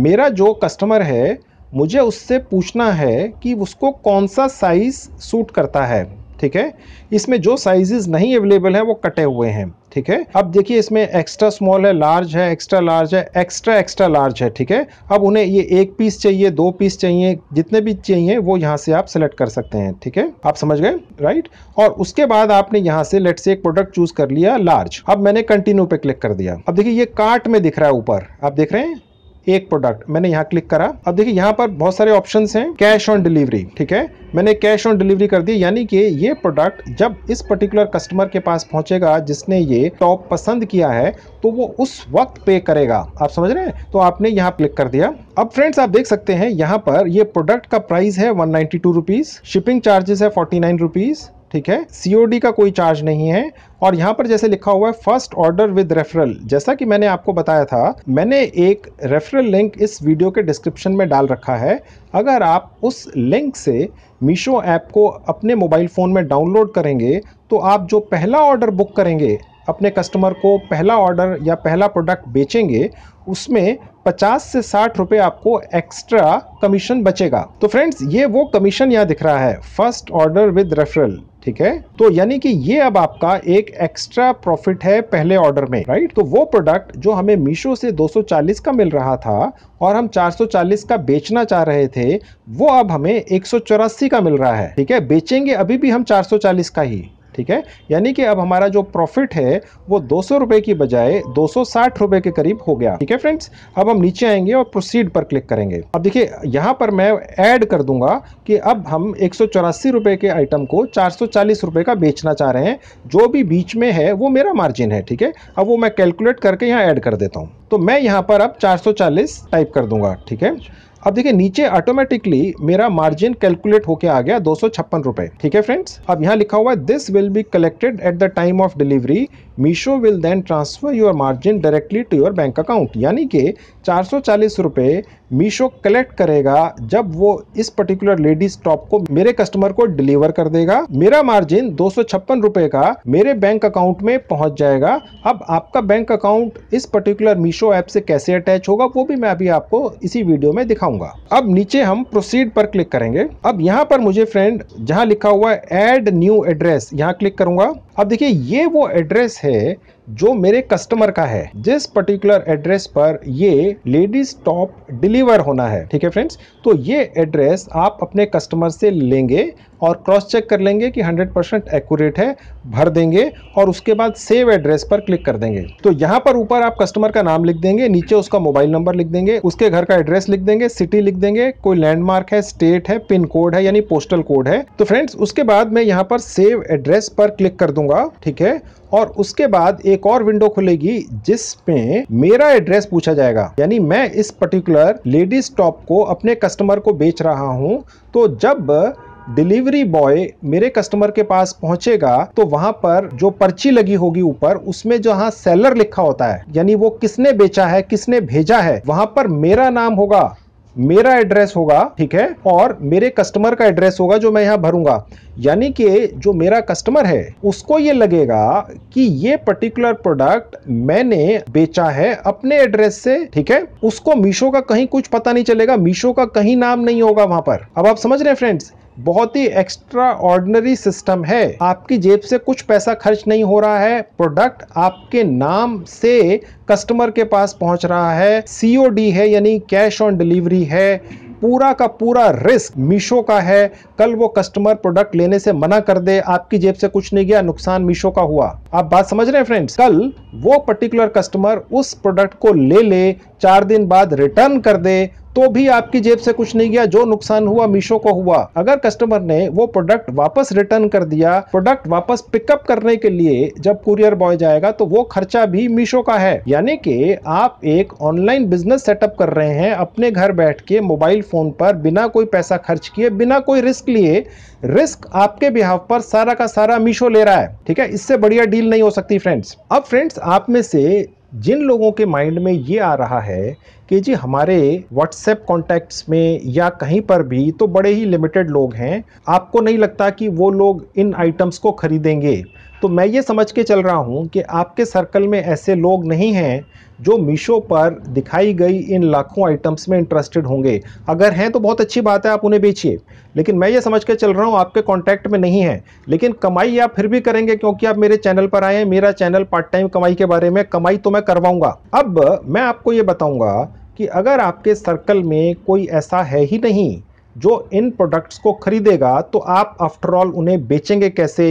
मेरा जो कस्टमर है मुझे उससे पूछना है कि उसको कौन सा साइज़ सूट करता है ठीक है इसमें जो साइजेस नहीं अवेलेबल हैं वो कटे हुए हैं ठीक है अब देखिए इसमें एक्स्ट्रा स्मॉल है लार्ज है एक्स्ट्रा लार्ज है एक्स्ट्रा एक्स्ट्रा लार्ज है ठीक है अब उन्हें ये एक पीस चाहिए दो पीस चाहिए जितने भी चाहिए वो यहाँ से आप सेलेक्ट कर सकते हैं ठीक है आप समझ गए राइट और उसके बाद आपने यहाँ से लेट से एक प्रोडक्ट चूज कर लिया लार्ज अब मैंने कंटिन्यू पे क्लिक कर दिया अब देखिए ये कार्ट में दिख रहा है ऊपर आप देख रहे हैं एक प्रोडक्ट मैंने यहाँ क्लिक करा अब देखिए यहाँ पर बहुत सारे ऑप्शन हैं कैश ऑन डिलीवरी ठीक है मैंने कैश ऑन डिलीवरी कर दी यानी कि ये प्रोडक्ट जब इस पर्टिकुलर कस्टमर के पास पहुंचेगा जिसने ये टॉप पसंद किया है तो वो उस वक्त पे करेगा आप समझ रहे हैं तो आपने यहाँ क्लिक कर दिया अब फ्रेंड्स आप देख सकते हैं यहाँ पर ये प्रोडक्ट का प्राइस है वन नाइन्टी शिपिंग चार्जेस है फोर्टी नाइन ठीक है सीओडी का कोई चार्ज नहीं है और यहाँ पर जैसे लिखा हुआ है फर्स्ट ऑर्डर विद रेफरल जैसा कि मैंने आपको बताया था मैंने एक रेफरल लिंक इस वीडियो के डिस्क्रिप्शन में डाल रखा है अगर आप उस लिंक से मीशो ऐप को अपने मोबाइल फ़ोन में डाउनलोड करेंगे तो आप जो पहला ऑर्डर बुक करेंगे अपने कस्टमर को पहला ऑर्डर या पहला प्रोडक्ट बेचेंगे उसमें 50 से 60 रुपए आपको एक्स्ट्रा कमीशन बचेगा तो फ्रेंड्स ये वो कमीशन यहाँ दिख रहा है फर्स्ट ऑर्डर विद रेफरल ठीक है तो यानी कि ये अब आपका एक एक्स्ट्रा प्रॉफिट है पहले ऑर्डर में राइट तो वो प्रोडक्ट जो हमें मीशो से 240 का मिल रहा था और हम 440 का बेचना चाह रहे थे वो अब हमें एक का मिल रहा है ठीक है बेचेंगे अभी भी हम चार का ही ठीक है यानी कि अब हमारा जो प्रॉफिट है वो दो सौ की बजाय दो सौ के करीब हो गया ठीक है फ्रेंड्स अब हम नीचे आएंगे और प्रोसीड पर क्लिक करेंगे अब देखिए यहाँ पर मैं ऐड कर दूंगा कि अब हम एक रुपए के आइटम को चार रुपए का बेचना चाह रहे हैं जो भी बीच में है वो मेरा मार्जिन है ठीक है अब वो मैं कैलकुलेट करके यहाँ ऐड कर देता हूँ तो मैं यहाँ पर अब 440 टाइप कर दूंगा ठीक है अब देखिए नीचे ऑटोमेटिकली मेरा मार्जिन कैलकुलेट होके आ गया दो रुपए ठीक है फ्रेंड्स अब यहाँ लिखा हुआ है this will be collected at the time of delivery Meesho will then transfer your margin directly to your bank account यानी कि चार सौ रुपए मीशो कलेक्ट करेगा जब वो इस पर्टिकुलर लेडीज टॉप को मेरे कस्टमर को डिलीवर कर देगा मेरा मार्जिन दो रुपए का मेरे बैंक अकाउंट में पहुंच जाएगा अब आपका बैंक अकाउंट इस पर्टिकुलर मीशो ऐप से कैसे अटैच होगा वो भी मैं अभी आपको इसी वीडियो में दिखाऊंगा अब नीचे हम प्रोसीड पर क्लिक करेंगे अब यहाँ पर मुझे फ्रेंड जहाँ लिखा हुआ है एड न्यू एड्रेस यहाँ क्लिक करूंगा अब देखिये ये वो एड्रेस है जो मेरे कस्टमर का है जिस पर्टिकुलर एड्रेस पर ये लेडीज टॉप डिलीवर होना है ठीक है फ्रेंड्स तो ये एड्रेस आप अपने कस्टमर से लेंगे और क्रॉस चेक कर लेंगे कि 100 परसेंट एक्यूरेट है भर देंगे और उसके बाद सेव एड्रेस पर क्लिक कर देंगे तो यहाँ पर ऊपर आप कस्टमर का नाम लिख देंगे नीचे उसका मोबाइल नंबर लिख देंगे उसके घर का एड्रेस लिख देंगे सिटी लिख देंगे कोई लैंडमार्क है स्टेट है पिन कोड है यानी पोस्टल कोड है तो फ्रेंड्स उसके बाद मैं यहाँ पर सेव एड्रेस पर क्लिक कर दूंगा ठीक है और उसके बाद एक और विंडो खुलेगी जिसमें मेरा एड्रेस पूछा जाएगा यानी मैं इस पर्टिकुलर लेडीज टॉप को अपने कस्टमर को बेच रहा हूं तो जब डिलीवरी बॉय मेरे कस्टमर के पास पहुंचेगा तो वहां पर जो पर्ची लगी होगी ऊपर उसमें जहां सेलर लिखा होता है यानी वो किसने बेचा है किसने भेजा है वहां पर मेरा नाम होगा मेरा एड्रेस होगा ठीक है और मेरे कस्टमर का एड्रेस होगा जो मैं यहाँ भरूंगा यानी कि जो मेरा कस्टमर है उसको ये लगेगा कि ये पर्टिकुलर प्रोडक्ट मैंने बेचा है अपने एड्रेस से ठीक है उसको मीशो का कहीं कुछ पता नहीं चलेगा मीशो का कहीं नाम नहीं होगा वहां पर अब आप समझ रहे हैं फ्रेंड्स बहुत ही एक्स्ट्रा ऑर्डनरी सिस्टम है आपकी जेब से कुछ पैसा खर्च नहीं हो रहा है प्रोडक्ट आपके नाम से कस्टमर के पास पहुंच रहा है सीओडी है यानी कैश ऑन डिलीवरी है पूरा का पूरा रिस्क मीशो का है कल वो कस्टमर प्रोडक्ट लेने से मना कर दे आपकी जेब से कुछ नहीं गया नुकसान मीशो का हुआ आप बात समझ रहे हैं फ्रेंड्स कल वो पर्टिकुलर कस्टमर उस प्रोडक्ट को ले ले चार दिन बाद रिटर्न कर दे तो भी आपकी जेब से कुछ नहीं गया जो नुकसान हुआ मीशो को हुआ अगर कस्टमर ने वो प्रोडक्ट वापस रिटर्न कर दिया प्रोडक्ट वापस पिकअप करने के लिए जब कुरियर बॉय जाएगा तो वो खर्चा भी मीशो का है यानी कि आप एक ऑनलाइन बिजनेस सेटअप कर रहे हैं अपने घर बैठ के मोबाइल फोन पर बिना कोई पैसा खर्च किए बिना कोई रिस्क लिए रिस्क आपके बिहाव पर सारा का सारा मीशो ले रहा है ठीक है इससे बढ़िया डील नहीं हो सकती फ्रेंड्स अब फ्रेंड्स आप में से जिन लोगों के माइंड में ये आ रहा है कि जी हमारे व्हाट्सएप कॉन्टैक्ट्स में या कहीं पर भी तो बड़े ही लिमिटेड लोग हैं आपको नहीं लगता कि वो लोग इन आइटम्स को खरीदेंगे तो मैं ये समझ के चल रहा हूँ कि आपके सर्कल में ऐसे लोग नहीं हैं जो मीशो पर दिखाई गई इन लाखों आइटम्स में इंटरेस्टेड होंगे अगर हैं तो बहुत अच्छी बात है आप उन्हें बेचिए लेकिन मैं ये समझ के चल रहा हूँ आपके कांटेक्ट में नहीं है लेकिन कमाई आप फिर भी करेंगे क्योंकि आप मेरे चैनल पर आए हैं मेरा चैनल पार्ट टाइम कमाई के बारे में कमाई तो मैं करवाऊँगा अब मैं आपको ये बताऊँगा कि अगर आपके सर्कल में कोई ऐसा है ही नहीं जो इन प्रोडक्ट्स को ख़रीदेगा तो आप आफ्टर ऑल उन्हें बेचेंगे कैसे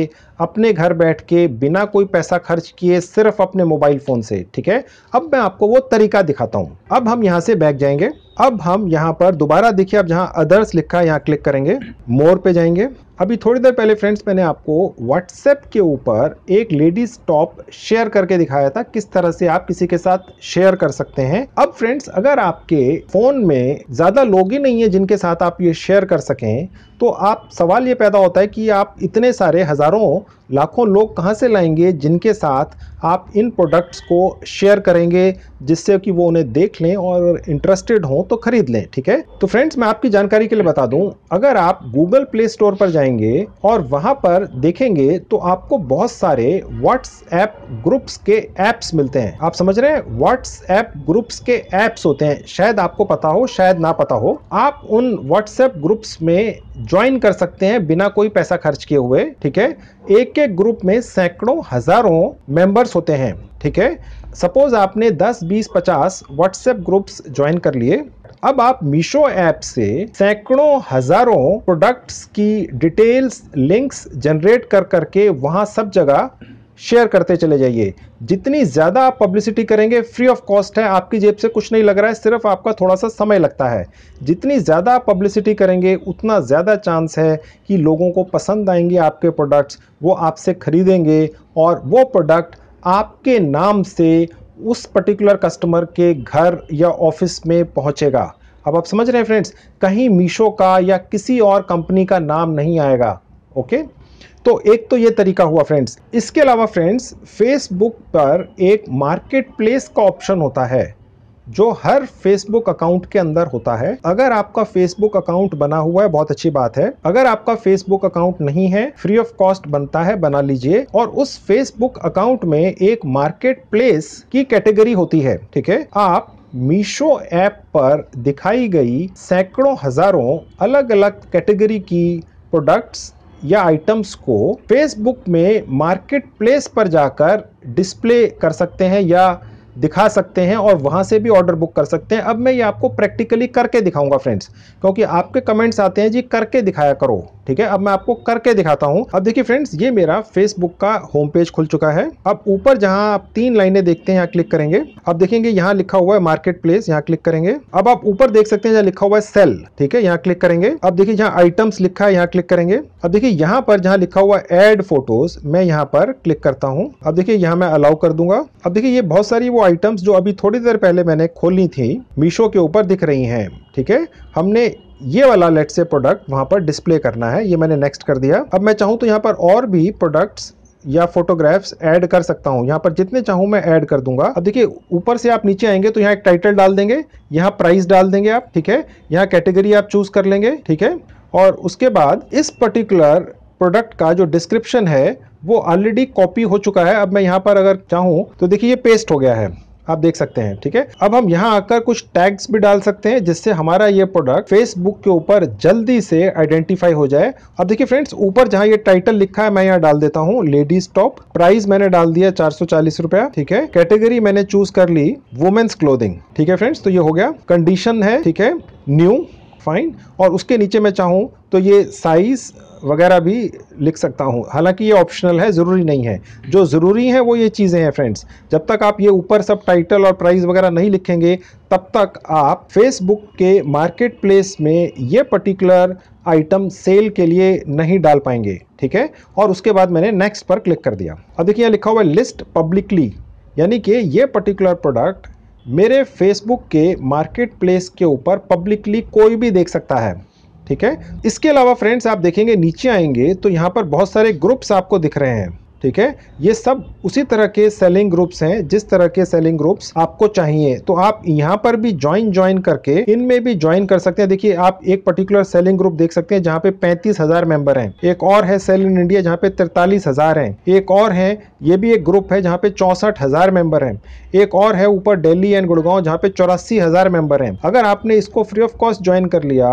अपने घर बैठ के बिना कोई पैसा खर्च किए सिर्फ अपने मोबाइल फ़ोन से ठीक है अब मैं आपको वो तरीका दिखाता हूँ अब हम यहाँ से बैग जाएंगे अब हम यहाँ पर दोबारा देखिए अब जहाँ अदर्स लिखा है यहाँ क्लिक करेंगे मोर पे जाएंगे अभी थोड़ी देर पहले फ्रेंड्स मैंने आपको व्हाट्सएप के ऊपर एक लेडीज टॉप शेयर करके दिखाया था किस तरह से आप किसी के साथ शेयर कर सकते हैं अब फ्रेंड्स अगर आपके फोन में ज्यादा लोग ही नहीं है जिनके साथ आप ये शेयर कर सकें तो आप सवाल ये पैदा होता है कि आप इतने सारे हज़ारों लाखों लोग कहाँ से लाएंगे जिनके साथ आप इन प्रोडक्ट्स को शेयर करेंगे जिससे कि वो उन्हें देख लें और इंटरेस्टेड हों तो ख़रीद लें ठीक है तो फ्रेंड्स मैं आपकी जानकारी के लिए बता दूं अगर आप गूगल प्ले स्टोर पर जाएंगे और वहाँ पर देखेंगे तो आपको बहुत सारे व्हाट्सएप ग्रुप्स के ऐप्स मिलते हैं आप समझ रहे हैं व्हाट्सएप ग्रुप्स के ऐप्स होते हैं शायद आपको पता हो शायद ना पता हो आप उन व्हाट्सएप ग्रुप्स में ज्वाइन कर सकते हैं बिना कोई पैसा खर्च किए हुए ठीक है एक एक ग्रुप में सैकड़ों हजारों मेंबर्स होते हैं ठीक है सपोज आपने 10, 20, 50 व्हाट्सएप ग्रुप्स ज्वाइन कर लिए अब आप मीशो ऐप से सैकड़ों हजारों प्रोडक्ट्स की डिटेल्स लिंक्स जनरेट कर करके वहाँ सब जगह शेयर करते चले जाइए जितनी ज़्यादा आप पब्लिसिटी करेंगे फ्री ऑफ कॉस्ट है आपकी जेब से कुछ नहीं लग रहा है सिर्फ आपका थोड़ा सा समय लगता है जितनी ज़्यादा आप पब्लिसिटी करेंगे उतना ज़्यादा चांस है कि लोगों को पसंद आएंगे आपके प्रोडक्ट्स वो आपसे ख़रीदेंगे और वो प्रोडक्ट आपके नाम से उस पर्टिकुलर कस्टमर के घर या ऑफिस में पहुंचेगा अब आप समझ रहे हैं फ्रेंड्स कहीं मीशो का या किसी और कंपनी का नाम नहीं आएगा ओके तो एक तो ये तरीका हुआ फ्रेंड्स इसके अलावा फ्रेंड्स फेसबुक पर एक मार्केट प्लेस का ऑप्शन होता है जो हर फेसबुक अकाउंट के अंदर होता है अगर आपका फेसबुक अकाउंट बना हुआ है बहुत अच्छी बात है अगर आपका फेसबुक अकाउंट नहीं है फ्री ऑफ कॉस्ट बनता है बना लीजिए और उस फेसबुक अकाउंट में एक मार्केट प्लेस की कैटेगरी होती है ठीक है आप मीशो ऐप पर दिखाई गई सैकड़ों हजारों अलग अलग कैटेगरी की प्रोडक्ट्स या आइटम्स को फेसबुक में मार्केट प्लेस पर जाकर डिस्प्ले कर सकते हैं या दिखा सकते हैं और वहाँ से भी ऑर्डर बुक कर सकते हैं अब मैं ये आपको प्रैक्टिकली करके दिखाऊंगा फ्रेंड्स क्योंकि आपके कमेंट्स आते हैं जी करके दिखाया करो ठीक है अब मैं आपको करके दिखाता हूँ अब देखिए फ्रेंड्स ये मेरा फेसबुक का होम पेज खुल चुका है अब ऊपर जहाँ आप तीन लाइनें देखते हैं यहाँ क्लिक करेंगे अब देखेंगे यहाँ लिखा हुआ है मार्केट प्लेस यहाँ क्लिक करेंगे अब आप ऊपर देख सकते हैं जहाँ लिखा हुआ है सेल ठीक है यहाँ क्लिक करेंगे अब देखिए जहाँ आइटम्स लिखा है यहाँ क्लिक करेंगे अब देखिए यहाँ पर जहाँ लिखा हुआ एड फोटोज मैं यहाँ पर क्लिक करता हूँ अब देखिए यहाँ मैं अलाउ कर दूंगा अब देखिए ये बहुत सारी वो आइटम्स जो अभी थोड़ी देर पहले मैंने खोली थी मीशो के ऊपर दिख रही है ठीक है हमने ये वाला लेट से प्रोडक्ट वहाँ पर डिस्प्ले करना है ये मैंने नेक्स्ट कर दिया अब मैं चाहूँ तो यहाँ पर और भी प्रोडक्ट्स या फोटोग्राफ्स ऐड कर सकता हूँ यहाँ पर जितने चाहूँ मैं ऐड कर दूंगा अब देखिए ऊपर से आप नीचे आएंगे तो यहाँ एक टाइटल डाल देंगे यहाँ प्राइस डाल देंगे आप ठीक है यहाँ कैटेगरी आप चूज कर लेंगे ठीक है और उसके बाद इस पर्टिकुलर प्रोडक्ट का जो डिस्क्रिप्शन है वो ऑलरेडी कॉपी हो चुका है अब मैं यहाँ पर अगर चाहूँ तो देखिए ये पेस्ट हो गया है आप देख सकते हैं ठीक है अब हम यहाँ आकर कुछ टैग्स भी डाल सकते हैं जिससे हमारा ये प्रोडक्ट फेसबुक के ऊपर जल्दी से आइडेंटिफाई हो जाए अब देखिए फ्रेंड्स ऊपर जहाँ ये टाइटल लिखा है मैं यहाँ डाल देता हूँ लेडीज टॉप प्राइस मैंने डाल दिया चार सौ चालीस रुपया ठीक है कैटेगरी मैंने चूज कर ली वुमेन्स क्लोदिंग ठीक है फ्रेंड्स तो ये हो गया कंडीशन है ठीक है न्यू फाइन और उसके नीचे मैं चाहूँ तो ये साइज वगैरह भी लिख सकता हूँ हालांकि ये ऑप्शनल है ज़रूरी नहीं है जो ज़रूरी है वो ये चीज़ें हैं फ्रेंड्स जब तक आप ये ऊपर सब टाइटल और प्राइस वगैरह नहीं लिखेंगे तब तक आप फेसबुक के मार्केट प्लेस में ये पर्टिकुलर आइटम सेल के लिए नहीं डाल पाएंगे ठीक है और उसके बाद मैंने नेक्स्ट पर क्लिक कर दिया अब देखिए यहाँ लिखा हुआ है लिस्ट पब्लिकली यानी कि ये पर्टिकुलर प्रोडक्ट मेरे फेसबुक के मार्केट प्लेस के ऊपर पब्लिकली कोई भी देख सकता है ठीक है इसके अलावा फ्रेंड्स आप देखेंगे नीचे आएंगे तो यहाँ पर बहुत सारे ग्रुप्स आपको दिख रहे हैं ठीक है ये सब उसी तरह के सेलिंग ग्रुप्स हैं जिस तरह के सेलिंग ग्रुप्स आपको चाहिए तो आप यहाँ पर भी ज्वाइन ज्वाइन करके इनमें भी ज्वाइन कर सकते हैं देखिए आप एक पर्टिकुलर सेलिंग ग्रुप देख सकते हैं जहाँ पे पैंतीस हजार मेंबर हैं एक और है सेल इन इंडिया जहाँ पे तिरतालीस हजार है एक और है ये भी एक ग्रुप है जहाँ पे चौसठ हजार मेंबर है एक और है ऊपर डेली एंड गुड़गांव जहाँ पे चौरासी हजार मेंबर है अगर आपने इसको फ्री ऑफ कॉस्ट ज्वाइन कर लिया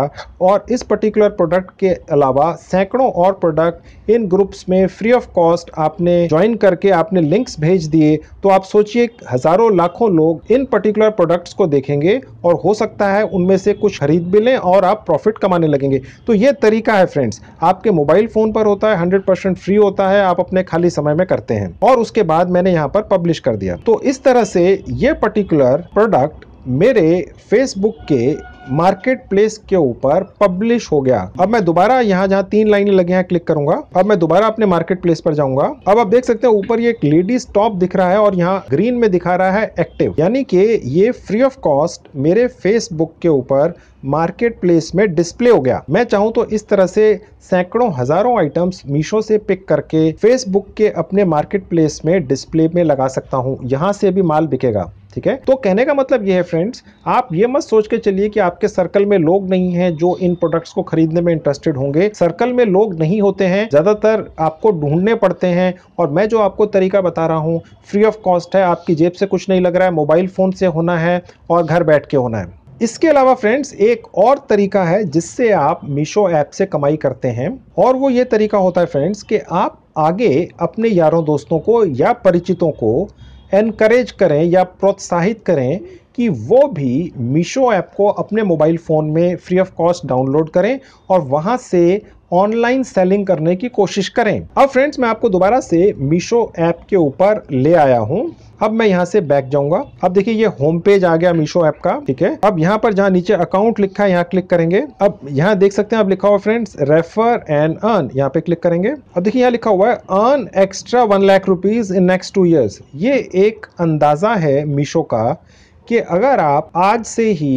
और इस पर्टिकुलर प्रोडक्ट के अलावा सैकड़ों और प्रोडक्ट इन ग्रुप्स में फ्री ऑफ कॉस्ट आप आपने ज्वाइन करके आपने लिंक्स भेज दिए तो आप सोचिए हजारों लाखों लोग इन पर्टिकुलर प्रोडक्ट्स को देखेंगे और हो सकता है उनमें से कुछ खरीद भी लें और आप प्रॉफिट कमाने लगेंगे तो ये तरीका है फ्रेंड्स आपके मोबाइल फ़ोन पर होता है हंड्रेड परसेंट फ्री होता है आप अपने खाली समय में करते हैं और उसके बाद मैंने यहाँ पर पब्लिश कर दिया तो इस तरह से ये पर्टिकुलर प्रोडक्ट मेरे फेसबुक के मार्केट प्लेस के ऊपर पब्लिश हो गया अब मैं दोबारा यहाँ जहाँ तीन लाइने लगे हैं क्लिक करूंगा अब मैं दोबारा अपने मार्केट प्लेस पर जाऊंगा अब आप देख सकते हैं ऊपर ये एक लेडीज टॉप दिख रहा है और यहाँ ग्रीन में दिखा रहा है एक्टिव यानी कि ये फ्री ऑफ कॉस्ट मेरे फेसबुक के ऊपर मार्केट प्लेस में डिस्प्ले हो गया मैं चाहूँ तो इस तरह से सैकड़ों हजारों आइटम्स मीशो से पिक करके फेसबुक के अपने मार्केट प्लेस में डिस्प्ले में लगा सकता हूँ यहाँ से भी माल बिकेगा ठीक है तो कहने का मतलब यह है फ्रेंड्स आप ये मत सोच के चलिए कि आपके सर्कल में लोग नहीं है जो इन प्रोडक्ट्स को खरीदने में इंटरेस्टेड होंगे सर्कल में लोग नहीं होते हैं ज़्यादातर आपको ढूंढने पड़ते हैं और मैं जो आपको तरीका बता रहा हूँ फ्री ऑफ कॉस्ट है आपकी जेब से कुछ नहीं लग रहा है मोबाइल फ़ोन से होना है और घर बैठ के होना है इसके अलावा फ्रेंड्स एक और तरीका है जिससे आप मीशो ऐप से कमाई करते हैं और वो ये तरीका होता है फ्रेंड्स कि आप आगे अपने यारों दोस्तों को या परिचितों को एनकरेज करें या प्रोत्साहित करें कि वो भी मीशो ऐप को अपने मोबाइल फ़ोन में फ्री ऑफ कॉस्ट डाउनलोड करें और वहाँ से ऑनलाइन सेलिंग करने की कोशिश करें अब फ्रेंड्स मैं आपको दोबारा से मीशो ऐप के ऊपर ले आया हूँ अब मैं यहाँ से बैक जाऊंगा अब देखिए ये होम पेज आ गया मीशो ऐप का ठीक है अब यहाँ पर जहाँ नीचे अकाउंट लिखा है यहाँ क्लिक करेंगे अब यहाँ देख सकते हैं अब लिखा हुआ फ्रेंड्स रेफर एंड अर्न यहाँ पे क्लिक करेंगे अब देखिए यहाँ लिखा हुआ है earn extra one lakh rupees in next two years ये एक अंदाजा है मीशो का कि अगर आप आज से ही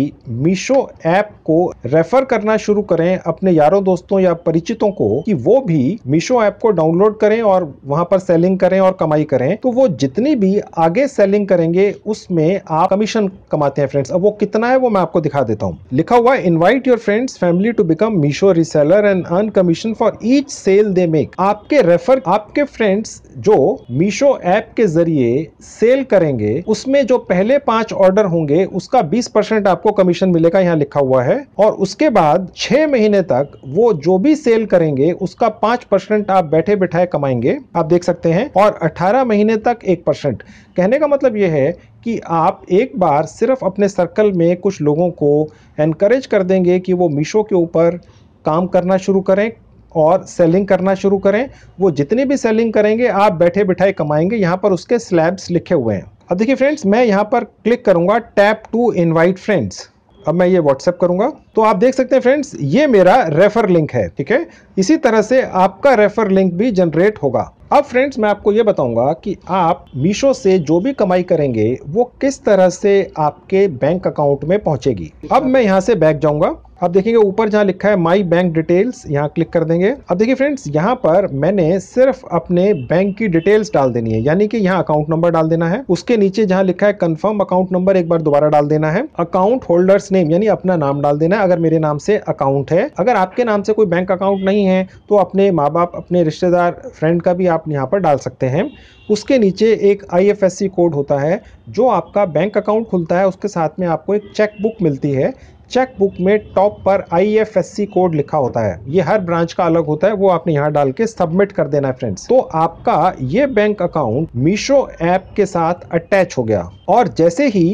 मीशो ऐप को रेफर करना शुरू करें अपने यारों दोस्तों या परिचितों को कि वो भी मीशो ऐप को डाउनलोड करें और वहां पर सेलिंग करें और कमाई करें तो वो जितनी भी आगे सेलिंग करेंगे उसमें आप कमीशन कमाते हैं फ्रेंड्स अब वो कितना है वो मैं आपको दिखा देता हूँ लिखा हुआ invite your friends family to become Meesho reseller and earn commission for each sale they make आपके रेफर आपके फ्रेंड्स जो मीशो ऐप के जरिए सेल करेंगे उसमें जो पहले पांच ऑर्डर ऑर्डर होंगे उसका 20 परसेंट आपको कमीशन मिलेगा यहाँ लिखा हुआ है और उसके बाद छह महीने तक वो जो भी सेल करेंगे उसका पांच परसेंट आप बैठे बैठाए कमाएंगे आप देख सकते हैं और अठारह महीने तक एक परसेंट कहने का मतलब यह है कि आप एक बार सिर्फ अपने सर्कल में कुछ लोगों को एनकरेज कर देंगे कि वो मीशो के ऊपर काम करना शुरू करें और सेलिंग करना शुरू करें वो जितनी भी सेलिंग करेंगे आप बैठे बिठाए कमाएंगे यहाँ पर उसके स्लैब्स लिखे हुए हैं अब देखिए फ्रेंड्स मैं यहाँ पर क्लिक करूँगा टैप टू इनवाइट फ्रेंड्स अब मैं ये व्हाट्सएप करूँगा तो आप देख सकते हैं फ्रेंड्स ये मेरा रेफर लिंक है ठीक है इसी तरह से आपका रेफर लिंक भी जनरेट होगा अब फ्रेंड्स मैं आपको ये बताऊंगा कि आप मीशो से जो भी कमाई करेंगे वो किस तरह से आपके बैंक अकाउंट में पहुंचेगी अब मैं यहाँ से बैक जाऊंगा आप देखेंगे ऊपर जहाँ लिखा है माई बैंक डिटेल्स यहाँ क्लिक कर देंगे अब देखिए फ्रेंड्स यहाँ पर मैंने सिर्फ अपने बैंक की डिटेल्स डाल देनी है यानी कि यहाँ अकाउंट नंबर डाल देना है उसके नीचे जहाँ लिखा है कंफर्म अकाउंट नंबर एक बार दोबारा डाल देना है अकाउंट होल्डर्स नेम यानी अपना नाम डाल देना है अगर मेरे नाम से अकाउंट है अगर आपके नाम से कोई बैंक अकाउंट नहीं है तो अपने माँ बाप अपने रिश्तेदार फ्रेंड का भी आप यहाँ पर डाल सकते हैं उसके नीचे एक आई कोड होता है जो आपका बैंक अकाउंट खुलता है उसके साथ में आपको एक चेक बुक मिलती है चेक बुक में टॉप पर आईएफएससी कोड लिखा होता है ये हर ब्रांच का अलग होता है वो आपने यहाँ डाल के सबमिट कर देना है फ्रेंड्स तो आपका ये बैंक अकाउंट मीशो ऐप के साथ अटैच हो गया और जैसे ही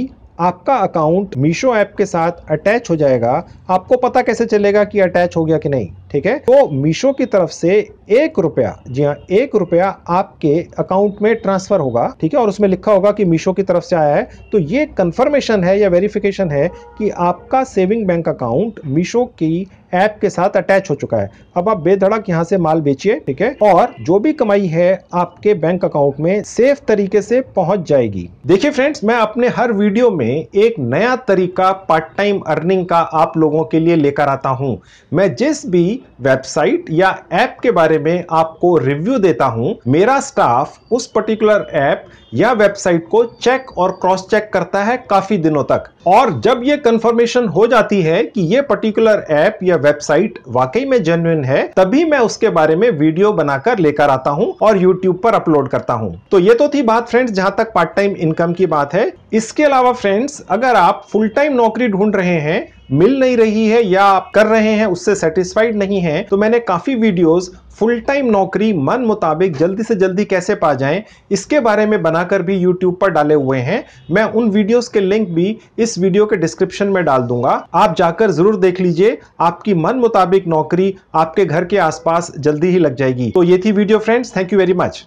आपका अकाउंट मीशो ऐप के साथ अटैच हो जाएगा आपको पता कैसे चलेगा कि अटैच हो गया कि नहीं ठीक है तो मीशो की तरफ से एक रुपया जी हाँ एक रुपया आपके अकाउंट में ट्रांसफर होगा ठीक है और उसमें लिखा होगा कि मीशो की तरफ से आया है तो ये कंफर्मेशन है या वेरिफिकेशन है कि आपका सेविंग बैंक अकाउंट मीशो की ऐप के साथ अटैच हो चुका है अब आप बेधड़क यहाँ से माल बेचिए ठीक है और जो भी कमाई है आपके बैंक अकाउंट में सेफ तरीके से पहुंच जाएगी देखिए फ्रेंड्स मैं अपने हर वीडियो में एक नया तरीका पार्ट टाइम अर्निंग का आप लोगों के लिए लेकर आता हूँ मैं जिस भी वेबसाइट या ऐप के बारे में आपको रिव्यू देता हूँ मेरा स्टाफ उस पर्टिकुलर ऐप या वेबसाइट को चेक और क्रॉस चेक करता है काफी दिनों तक और जब ये कंफर्मेशन हो जाती है कि ये पर्टिकुलर ऐप या वेबसाइट वाकई में जेन्युन है तभी मैं उसके बारे में वीडियो बनाकर लेकर आता हूँ और यूट्यूब पर अपलोड करता हूँ तो ये तो थी बात फ्रेंड्स जहां तक पार्ट टाइम इनकम की बात है इसके अलावा फ्रेंड्स अगर आप फुल टाइम नौकरी ढूंढ रहे हैं मिल नहीं रही है या आप कर रहे हैं उससे सेटिस्फाइड नहीं है तो मैंने काफ़ी वीडियोस फुल टाइम नौकरी मन मुताबिक जल्दी से जल्दी कैसे पा जाएं इसके बारे में बनाकर भी यूट्यूब पर डाले हुए हैं मैं उन वीडियोस के लिंक भी इस वीडियो के डिस्क्रिप्शन में डाल दूंगा आप जाकर जरूर देख लीजिए आपकी मन मुताबिक नौकरी आपके घर के आसपास जल्दी ही लग जाएगी तो ये थी video friends thank you very much